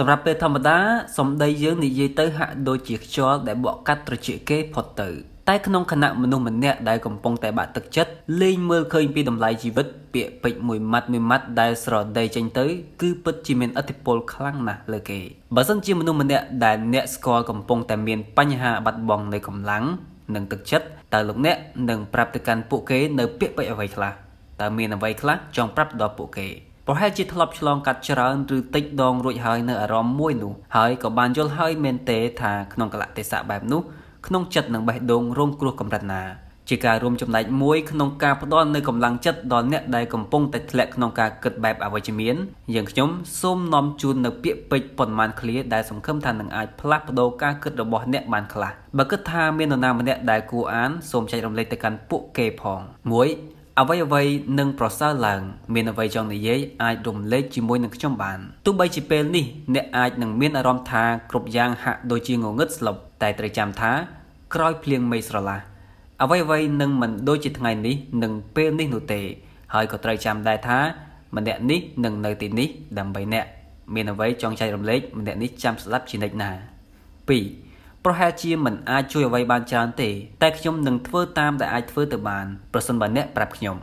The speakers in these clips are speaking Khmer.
សម្រាប់ពេលធម្មតាសម្ដីយើងនិយាយទៅ ហាក់ដូចជាខ្យល់ដែលបក់កាត់ត្រចៀកគេផុតទៅតែក្នុងគណៈមនុស្សម្នាក់ដែលកំពុងតែបាក់ទឹកចិត្តលែងមើលឃើញ ពីតម្លៃជីវិត ពាក្យពេចមួយម៉ាត់មួយម៉ាត់ដែលស្រដីចេញទៅ គឺពិតជាមានឥទ្ធិពលខ្លាំងណាស់លើគេបើសិនជាមនុស្សម្នាក់ដែលអ្នកស្គាល់កំពុងតែមានបញ្ហាបាត់បង់នៃកម្លាំងនិងទឹកចិត្តតើលោកអ្នកនឹងប្រាប់ទៅកាន់ពួកគេនៅពាក្យពេចអ្វីខ្លះតើមានអ្វីខ្លះចង់ប្រាប់ដល់ពួកគេប្រហែលជាធ្លាប់ឆ្លងកាត់ច្រើនឬតិចដងរួចហើយនៅអារម្មណ៍មួយនោះហើយក៏បានយល់ហើយមែនទេថាក្នុងកលៈទេសៈបែបនោះក្នុងចិត្តនឹងបេះដូងរងគ្រោះកម្រិតណាជាការរួមចំណែកមួយក្នុងការផ្ដល់នូវកម្លាំងចិត្តដល់អ្នកដែលកំពុងតែធ្លាក់ក្នុងការគិតបែបអវិជ្ជមានយើងខ្ញុំសូមនាំជូននូវពាក្យពេចន៍ប៉ុន្មានឃ្លាដែលសង្ឃឹមថានឹងអាចផ្លាស់ប្ដូរការគិតរបស់អ្នកបានខ្លះបើគិតថាមាននរណាម្នាក់ដែលគួរអានសូមចែករំលែកទៅកាន់ពួកគេផង1អ្វីអ្វីនឹងប្រសើរឡើងមានអ្វីចង់និយាយអាចរំលែកជាមួយនឹងខ្ញុំបានទោះបីជាពេលនេះអ្នកអាចនឹងមានអារម្មណ៍ថាគ្រប់យ៉ាងហាក់ដូចជាងងឹតស្លុបតែត្រូវចាំថា ក្រោយភ្លៀងមេស្រឡះអ្វីអ្វីនឹងមិនដូចជាថ្ងៃនេះនិងពេលនេះនោះទេហើយក៏ត្រូវចាំដែរថាម្នាក់នេះនឹងនៅទីនេះដើម្បីអ្នកមានអ្វីចង់ចែករំលែកម្នាក់នេះចាំស្ដាប់ជានិច្ចណា2ប្រហែលជាមិនអាចជួយអ្វីបានច្រើនទេតែខ្ញុំនឹងធ្វើតាមដែលអាចធ្វើទៅបានប្រសិនបើអ្នកប្រាប់ខ្ញុំ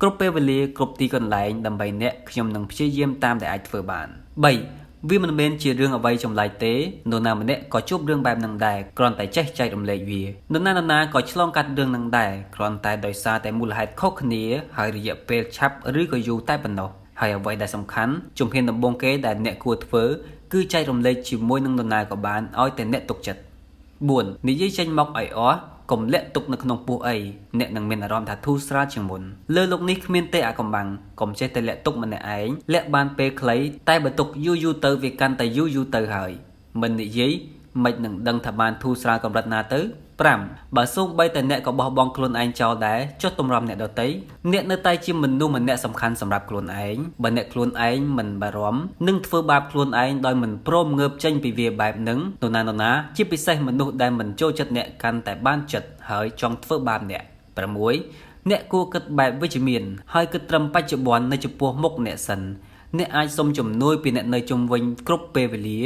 គ្រប់ពេលវេលាគ្រប់ទីកន្លែងដើម្បីអ្នកខ្ញុំនឹងព្យាយាមតាមដែលអាចធ្វើបាន3វាមិនមែនជារឿងអ្វីចម្លែកទេនរណាម្នាក់ក៏ជួបរឿងបែបនឹងដែរគ្រាន់តែចេះចែករំលែកវានរណានរណាក៏ឆ្លងកាត់រឿងនឹងដែរគ្រាន់តែដោយសារតែមូលហេតុខុសគ្នាហើយរយៈពេលឆាប់ឬក៏យូរតែប៉ុណ្ណោះហើយអ្វីដែលសំខាន់ជំហានដំបូងគេដែលអ្នកគួរធ្វើគឺចែករំលែកជាមួយនឹងនរណាក៏បានឲ្យតែអ្នកទុកចិត្ត4និយាយចេញមកឲ្យអស់កុំលាក់ទុកនៅក្នុងពោះអីអ្នកនឹងមានអារម្មណ៍ថាធូរស្រាលជាងមុនលើលោកនេះគ្មានទេអាកំបាំងកុំចេះតែលាក់ទុកម្នាក់ឯងលាក់បានពេលខ្លីតែបើទុកយូរយូរទៅវាកាន់តែយូរយូរទៅហើយ មិននិយាយមិននឹងដឹងថាបានធូរស្រាលកម្រិតណាទៅ5បើសូម្បីតែអ្នកក៏បោះបង់ខ្លួនឯងចោលដែរចុះទម្រាំអ្នកដទៃអ្នកនៅតែជាមនុស្សម្នាក់សំខាន់សម្រាប់ខ្លួនឯងបើអ្នកខ្លួនឯងមិនបារម្ភនឹងធ្វើបាបខ្លួនឯងដោយមិនព្រមងើបចេញពីវាបែបហ្នឹងនរណានរណា ជាពិសេសមនុស្សដែលមិនចូលចិត្តអ្នកកាន់តែបានចិត្តហើយចង់ធ្វើបាបអ្នក6អ្នកគួរគិតបែបវិជ្ជមានហើយគិតត្រឹមបច្ចុប្បន្ននៅចំពោះមុខអ្នកសិនអ្នកអាចសុំជំនួយពីអ្នក នៅជុំវិញ គ្រប់ពេលវេលា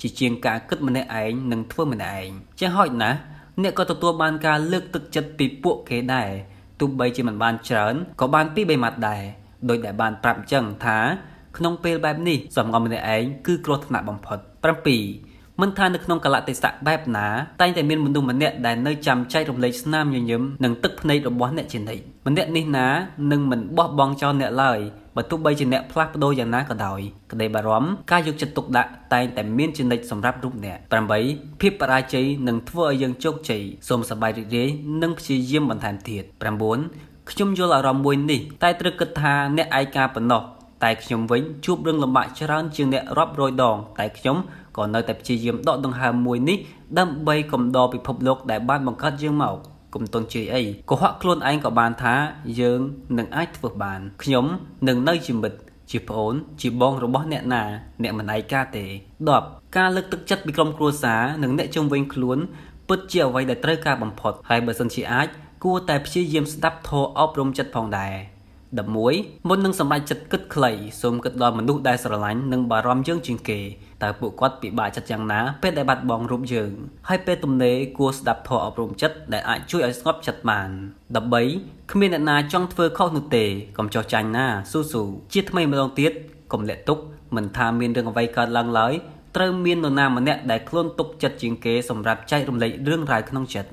ជាជាងការគិតម្នាក់ឯងនិងធ្វើម្នាក់ឯងចឹងហោចណាស់អ្នកក៏ទទួលបានការលើក ទឹកចិត្តពីពួកគេដែរទោះបីជាមិនបានច្រើន ក៏បានពីបីម៉ាត់ដែរដោយដែលបានប្រាប់អញ្ចឹងថាក្នុងពេលបែបនេះសំងំម្នាក់ឯងគឺគ្រោះថ្នាក់បំផុត7មិនថានៅក្នុងកលៈទេសៈបែបណាតែងតែមានមនុស្សម្នាក់ដែលនៅចាំចែករំលែកស្នាមញញឹមនិងទឹកភ្នែករបស់អ្នកជានិច្ចម្នាក់នេះណានឹងមិនបោះបង់ចោលអ្នកឡើយបើទោះបីជាអ្នកផ្លាស់ប្ដូរយ៉ាងណាក៏ដោយក្តីបារម្ភការយកចិត្តទុកដាក់តែងតែមានជានិច្ចសម្រាប់រូបអ្នក8ភាពបរាជ័យនឹងធ្វើឲ្យយើងជោគជ័យសូមសប្បាយរីករាយនិងព្យាយាមបន្ថែមទៀត9ខ្ញុំយល់អារម្មណ៍មួយនេះតែត្រូវគិតថាអ្នកឯកាប៉ុណ្ណោះតែខ្ញុំវិញជួបរឿងលំបាកច្រើនជាងអ្នករាប់រយដងតែខ្ញុំក៏នៅតែព្យាយាមដកដង្ហើមមួយនេះដើម្បីកំដរពិភពលោកដែលបានបង្កើតយើងមកកុំតន់ជឿអីកុហកខ្លួនឯងក៏បានថាយើងនឹងអាចធ្វើបានខ្ញុំនឹងនៅជាមិត្តជាប្អូន ជាបង របស់អ្នកណា អ្នកមិនឯកាទេ10ការលើកទឹកចិត្តពីក្រុមគ្រួសារនិងអ្នកជុំវិញខ្លួនពិតជាអ្វីដែលត្រូវការបំផុតហើយបើសិនជាអាច គួរតែព្យាយាមស្ដាប់ធម៌អប់រំចិត្តផងដែរ11មុននឹងសម្រេចចិត្តគិតខ្លីសូមគិតដល់មនុស្សដែលស្រឡាញ់និងបារម្ភយើងជាងគេតើពួកគាត់ពិបាកចិត្តយ៉ាងណាពេលដែលបាត់បង់រូបយើងហើយពេលទំនេរគួរស្ដាប់ធម៌អប់រំចិត្តដែលអាចជួយឲ្យស្ងប់ចិត្តបាន13គ្មានអ្នកណាចង់ធ្វើខុសនោះទេកុំចោះចាញ់ណាស៊ូស៊ូជាថ្មីម្ដងទៀតកុំលាក់ទុក មិនថាមានរឿងអ្វីកើតឡើងឡើយត្រូវមាននរណាម្នាក់ដែលខ្លួនទុកចិត្តជាងគេសម្រាប់ចែករំលែករឿងរ៉ាវក្នុងចិត្ត